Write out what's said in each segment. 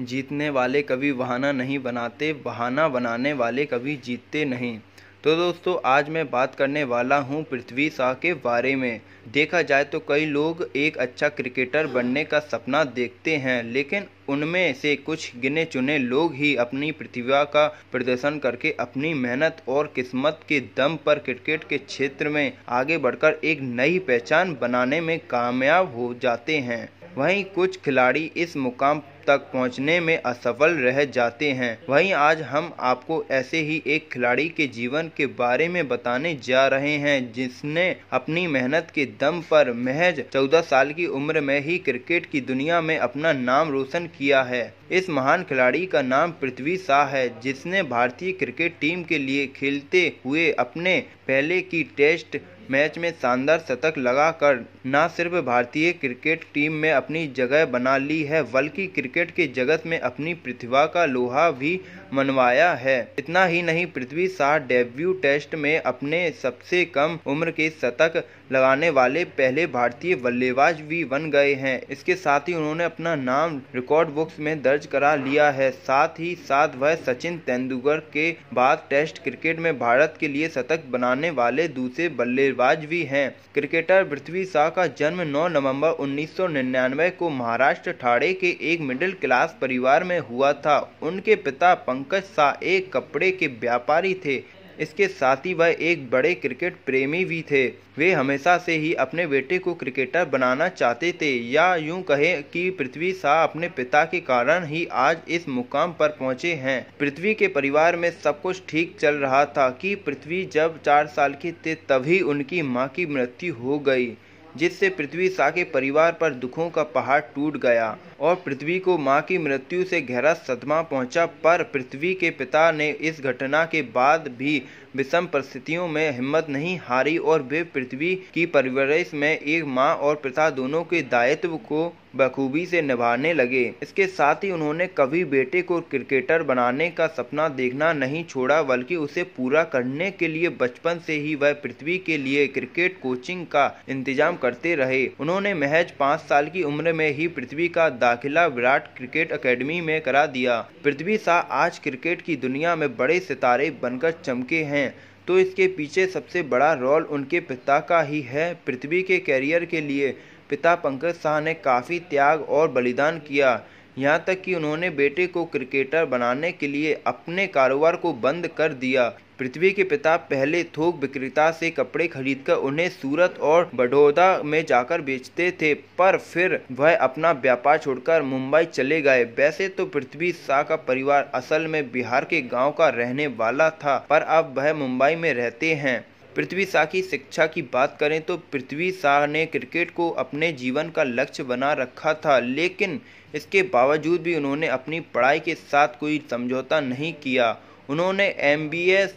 जीतने वाले कभी बहाना नहीं बनाते बहाना बनाने वाले कभी जीतते नहीं तो दोस्तों आज मैं बात करने वाला हूं पृथ्वी शाह के बारे में देखा जाए तो कई लोग एक अच्छा क्रिकेटर बनने का सपना देखते हैं लेकिन उनमें से कुछ गिने चुने लोग ही अपनी प्रतिभा का प्रदर्शन करके अपनी मेहनत और किस्मत के दम पर क्रिकेट के क्षेत्र में आगे बढ़कर एक नई पहचान बनाने में कामयाब हो जाते हैं वहीं कुछ खिलाड़ी इस मुकाम तक पहुंचने में असफल रह जाते हैं वहीं आज हम आपको ऐसे ही एक खिलाड़ी के जीवन के बारे में बताने जा रहे हैं जिसने अपनी मेहनत के दम पर महज 14 साल की उम्र में ही क्रिकेट की दुनिया में अपना नाम रोशन किया है इस महान खिलाड़ी का नाम पृथ्वी शाह है जिसने भारतीय क्रिकेट टीम के लिए खेलते हुए अपने पहले की टेस्ट मैच में शानदार शतक लगाकर न सिर्फ भारतीय क्रिकेट टीम में अपनी जगह बना ली है बल्कि क्रिकेट के जगत में अपनी प्रतिभा का लोहा भी मनवाया है इतना ही नहीं पृथ्वी शाह डेब्यू टेस्ट में अपने सबसे कम उम्र के शतक लगाने वाले पहले भारतीय बल्लेबाज भी बन गए हैं इसके साथ ही उन्होंने अपना नाम रिकॉर्ड बुक्स में दर्ज करा लिया है साथ ही साथ वह सचिन तेंदुलकर के बाद टेस्ट क्रिकेट में भारत के लिए शतक बनाने वाले दूसरे बल्लेबाज भी हैं क्रिकेटर पृथ्वी शाह का जन्म 9 नवंबर 1999 को महाराष्ट्र ठाणे के एक मिडिल क्लास परिवार में हुआ था उनके पिता पंकज शाह एक कपड़े के व्यापारी थे इसके साथ ही वह एक बड़े क्रिकेट प्रेमी भी थे वे हमेशा से ही अपने बेटे को क्रिकेटर बनाना चाहते थे या यूं कहें कि पृथ्वी शाह अपने पिता के कारण ही आज इस मुकाम पर पहुंचे हैं पृथ्वी के परिवार में सब कुछ ठीक चल रहा था कि पृथ्वी जब चार साल के थे तभी उनकी माँ की मृत्यु हो गई जिससे पृथ्वी शाह के परिवार पर दुखों का पहाड़ टूट गया और पृथ्वी को मां की मृत्यु से गहरा सदमा पहुंचा पर पृथ्वी के पिता ने इस घटना के बाद भी विषम परिस्थितियों में हिम्मत नहीं हारी और वे पृथ्वी की परवरिश में एक माँ और पिता दोनों के दायित्व को बखूबी से निभाने लगे इसके साथ ही उन्होंने कभी बेटे को क्रिकेटर बनाने का सपना देखना नहीं छोड़ा बल्कि उसे पूरा करने के लिए बचपन से ही वह पृथ्वी के लिए क्रिकेट कोचिंग का इंतजाम करते रहे उन्होंने महज पाँच साल की उम्र में ही पृथ्वी का दाखिला विराट क्रिकेट अकेडमी में करा दिया पृथ्वी शाह आज क्रिकेट की दुनिया में बड़े सितारे बनकर चमके हैं हैं तो इसके पीछे सबसे बड़ा रोल उनके पिता का ही है पृथ्वी के कैरियर के लिए पिता पंकज शाह ने काफ़ी त्याग और बलिदान किया यहाँ तक कि उन्होंने बेटे को क्रिकेटर बनाने के लिए अपने कारोबार को बंद कर दिया पृथ्वी के पिता पहले थोक विक्रेता से कपड़े खरीदकर उन्हें सूरत और बड़ौदा में जाकर बेचते थे पर फिर वह अपना व्यापार छोड़कर मुंबई चले गए वैसे तो पृथ्वी शाह का परिवार असल में बिहार के गांव का रहने वाला था पर अब वह मुंबई में रहते हैं पृथ्वी शाह की शिक्षा की बात करें तो पृथ्वी शाह ने क्रिकेट को अपने जीवन का लक्ष्य बना रखा था लेकिन इसके बावजूद भी उन्होंने अपनी पढ़ाई के साथ कोई समझौता नहीं किया उन्होंने एम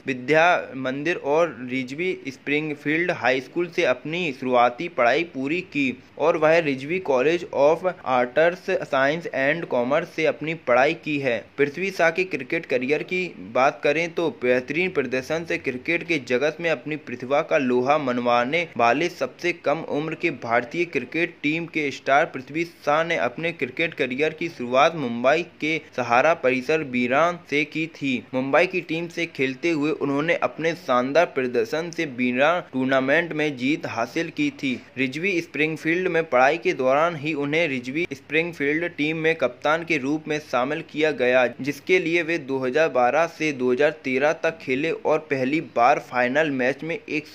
विद्या मंदिर और रिजवी स्प्रिंगफील्ड हाई स्कूल से अपनी शुरुआती पढ़ाई पूरी की और वह Rizvi College of Arts Science and Commerce से अपनी पढ़ाई की है पृथ्वी शाह के क्रिकेट करियर की बात करें तो बेहतरीन प्रदर्शन से क्रिकेट के जगत में अपनी प्रतिभा का लोहा मनवाने वाले सबसे कम उम्र के भारतीय क्रिकेट टीम के स्टार पृथ्वी शाह ने अपने क्रिकेट करियर की शुरुआत मुंबई के सहारा परिसर बीरान से की थी मुंबई मुंबई की टीम से खेलते हुए उन्होंने अपने शानदार प्रदर्शन से बीना टूर्नामेंट में जीत हासिल की थी रिजवी स्प्रिंगफील्ड में पढ़ाई के दौरान ही उन्हें रिजवी स्प्रिंगफील्ड टीम में कप्तान के रूप में शामिल किया गया जिसके लिए वे 2012 से 2013 तक खेले और पहली बार फाइनल मैच में एक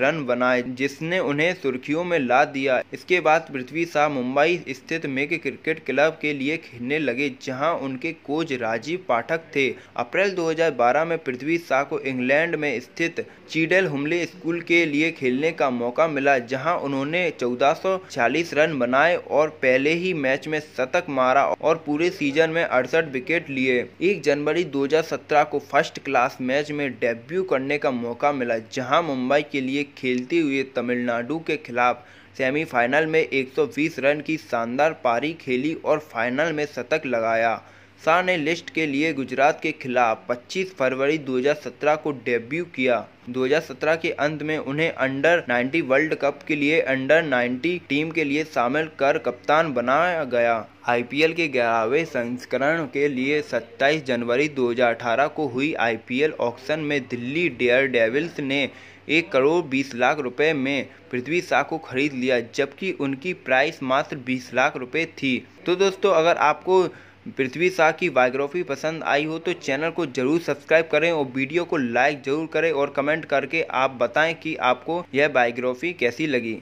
रन बनाए जिसने उन्हें सुर्खियों में ला दिया इसके बाद पृथ्वी शाह मुंबई स्थित मेघ क्रिकेट क्लब के लिए खेलने लगे जहाँ उनके कोच राजीव पाठक थे अप्रैल 2012 में पृथ्वी शाह को इंग्लैंड में स्थित चीडल हुमले स्कूल के लिए खेलने का मौका मिला जहां उन्होंने 1446 रन बनाए और पहले ही मैच में शतक मारा और पूरे सीजन में अड़सठ विकेट लिए एक जनवरी 2017 को फर्स्ट क्लास मैच में डेब्यू करने का मौका मिला जहाँ मुंबई के लिए खेलते हुए तमिलनाडु के खिलाफ सेमीफाइनल में 120 रन की शानदार पारी खेली और फाइनल में शतक लगाया शाह ने लिस्ट के लिए गुजरात के खिलाफ 25 फरवरी 2017 को डेब्यू किया 2017 के अंत में उन्हें अंडर 90 वर्ल्ड कप के लिए अंडर 90 टीम के लिए शामिल कर कप्तान बनाया गया आईपीएल के ग्यारहवें संस्करण के लिए 27 जनवरी 2018 को हुई आईपीएल ऑक्शन में दिल्ली डेयर डेविल्स ने एक करोड़ बीस लाख रुपए में पृथ्वी शाह को खरीद लिया जबकि उनकी प्राइस मात्र बीस लाख रुपए थी तो दोस्तों अगर आपको पृथ्वी शाह की बायोग्राफी पसंद आई हो तो चैनल को जरूर सब्सक्राइब करें और वीडियो को लाइक जरूर करें और कमेंट करके आप बताएं कि आपको यह बायोग्राफी कैसी लगी